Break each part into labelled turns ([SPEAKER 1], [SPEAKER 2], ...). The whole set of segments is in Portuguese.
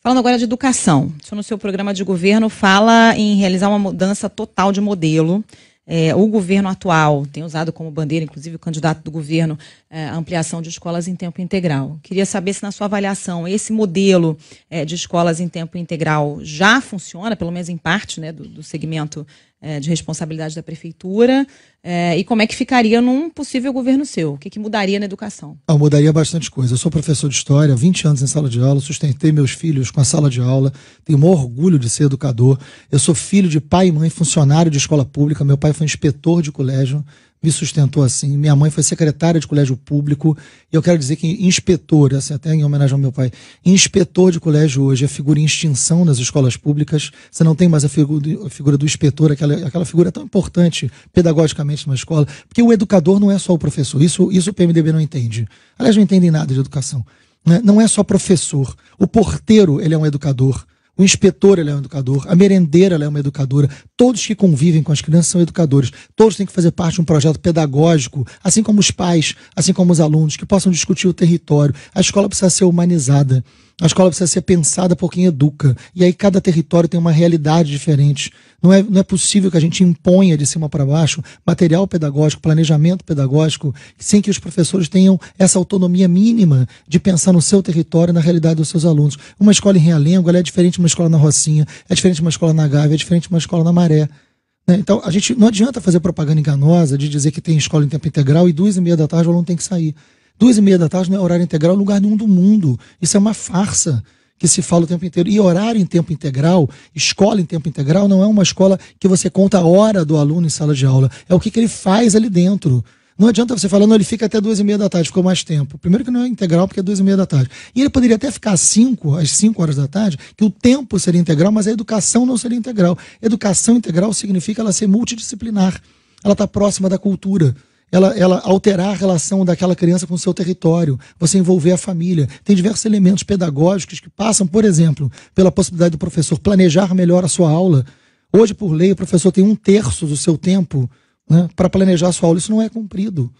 [SPEAKER 1] Falando agora de educação, o senhor no seu programa de governo fala em realizar uma mudança total de modelo. É, o governo atual tem usado como bandeira, inclusive o candidato do governo, é, a ampliação de escolas em tempo integral. Queria saber se, na sua avaliação, esse modelo é, de escolas em tempo integral já funciona, pelo menos em parte, né, do, do segmento é, de responsabilidade da prefeitura é, e como é que ficaria num possível governo seu? O que, que mudaria na educação?
[SPEAKER 2] Ah, mudaria bastante coisa. Eu sou professor de história, 20 anos em sala de aula, sustentei meus filhos com a sala de aula, tenho o maior orgulho de ser educador. Eu sou filho de pai e mãe, funcionário de escola pública, meu pai foi inspetor de colégio, me sustentou assim. Minha mãe foi secretária de colégio público, e eu quero dizer que inspetor, assim, até em homenagem ao meu pai, inspetor de colégio hoje é figura em extinção nas escolas públicas. Você não tem mais a figura, a figura do inspetor, aquela, aquela figura tão importante pedagogicamente numa escola, porque o educador não é só o professor. Isso, isso o PMDB não entende. Aliás, não entendem nada de educação. Né? Não é só professor. O porteiro, ele é um educador. O inspetor é um educador, a merendeira é uma educadora. Todos que convivem com as crianças são educadores. Todos têm que fazer parte de um projeto pedagógico, assim como os pais, assim como os alunos, que possam discutir o território. A escola precisa ser humanizada. A escola precisa ser pensada por quem educa. E aí cada território tem uma realidade diferente. Não é, não é possível que a gente imponha de cima para baixo material pedagógico, planejamento pedagógico, sem que os professores tenham essa autonomia mínima de pensar no seu território e na realidade dos seus alunos. Uma escola em Realengo é diferente de uma escola na Rocinha, é diferente de uma escola na Gávea, é diferente de uma escola na Maré. Né? Então, a gente não adianta fazer propaganda enganosa de dizer que tem escola em tempo integral e duas e meia da tarde o aluno tem que sair. Duas e meia da tarde não é horário integral em lugar nenhum do mundo. Isso é uma farsa que se fala o tempo inteiro. E horário em tempo integral, escola em tempo integral, não é uma escola que você conta a hora do aluno em sala de aula. É o que, que ele faz ali dentro. Não adianta você falar, não, ele fica até duas e meia da tarde, ficou mais tempo. Primeiro que não é integral, porque é duas e meia da tarde. E ele poderia até ficar às cinco, às cinco horas da tarde, que o tempo seria integral, mas a educação não seria integral. Educação integral significa ela ser multidisciplinar. Ela está próxima da cultura ela, ela alterar a relação daquela criança com o seu território, você envolver a família. Tem diversos elementos pedagógicos que passam, por exemplo, pela possibilidade do professor planejar melhor a sua aula. Hoje, por lei, o professor tem um terço do seu tempo né, para planejar a sua aula. Isso não é cumprido.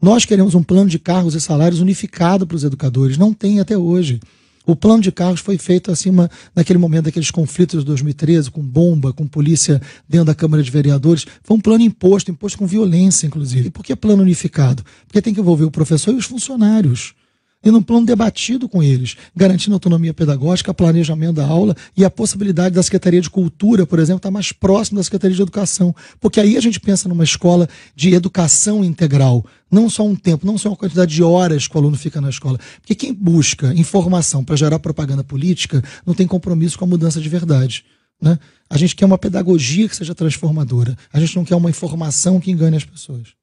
[SPEAKER 2] Nós queremos um plano de cargos e salários unificado para os educadores. Não tem até hoje. O plano de carros foi feito acima, naquele momento, daqueles conflitos de 2013, com bomba, com polícia dentro da Câmara de Vereadores. Foi um plano imposto, imposto com violência, inclusive. E por que plano unificado? Porque tem que envolver o professor e os funcionários e num plano debatido com eles, garantindo autonomia pedagógica, planejamento da aula e a possibilidade da Secretaria de Cultura, por exemplo, estar tá mais próximo da Secretaria de Educação. Porque aí a gente pensa numa escola de educação integral, não só um tempo, não só uma quantidade de horas que o aluno fica na escola. Porque quem busca informação para gerar propaganda política não tem compromisso com a mudança de verdade. Né? A gente quer uma pedagogia que seja transformadora, a gente não quer uma informação que engane as pessoas.